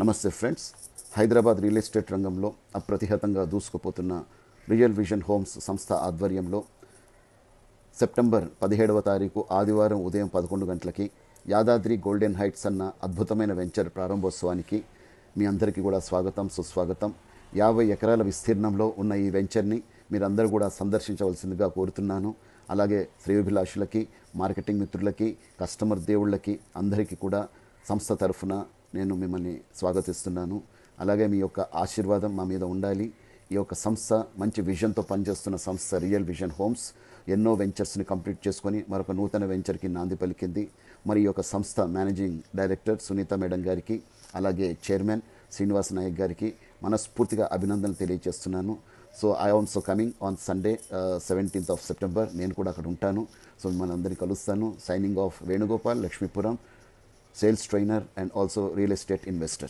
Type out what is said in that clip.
నమస్తే friends Hyderabad real estate రంగంలో అప్రతిహతంగా దూసుకుపోతున్న రియల్ విజన్ హోమ్స్ సంస్థ ఆధ్వర్యంలో సెప్టెంబర్ పదిహేడవ తారీఖు ఆదివారం ఉదయం పదకొండు గంటలకి యాదాద్రి గోల్డెన్ హైట్స్ అన్న అద్భుతమైన వెంచర్ ప్రారంభోత్సవానికి మీ అందరికీ కూడా స్వాగతం సుస్వాగతం యాభై ఎకరాల విస్తీర్ణంలో ఉన్న ఈ వెంచర్ని మీరందరూ కూడా సందర్శించవలసిందిగా కోరుతున్నాను అలాగే శ్రేయోభిలాషులకి మార్కెటింగ్ మిత్రులకి కస్టమర్ దేవుళ్ళకి అందరికీ కూడా సంస్థ తరఫున నేను మిమ్మల్ని స్వాగతిస్తున్నాను అలాగే మీ యొక్క ఆశీర్వాదం మా మీద ఉండాలి ఈ యొక్క సంస్థ మంచి విజన్తో పనిచేస్తున్న సంస్థ రియల్ విజన్ హోమ్స్ ఎన్నో వెంచర్స్ని కంప్లీట్ చేసుకొని మరొక నూతన వెంచర్కి నాంది పలికింది మరి యొక్క సంస్థ మేనేజింగ్ డైరెక్టర్ సునీత మేడం గారికి అలాగే చైర్మన్ శ్రీనివాస్ నాయక్ గారికి మనస్ఫూర్తిగా అభినందనలు తెలియజేస్తున్నాను so I also coming on Sunday seventeenth of September నేను కూడా అక్కడ ఉంటాను సో మిమ్మల్ని అందరినీ కలుస్తాను signing off Venugopal Lakshmipuram sales trainer and also real estate investor.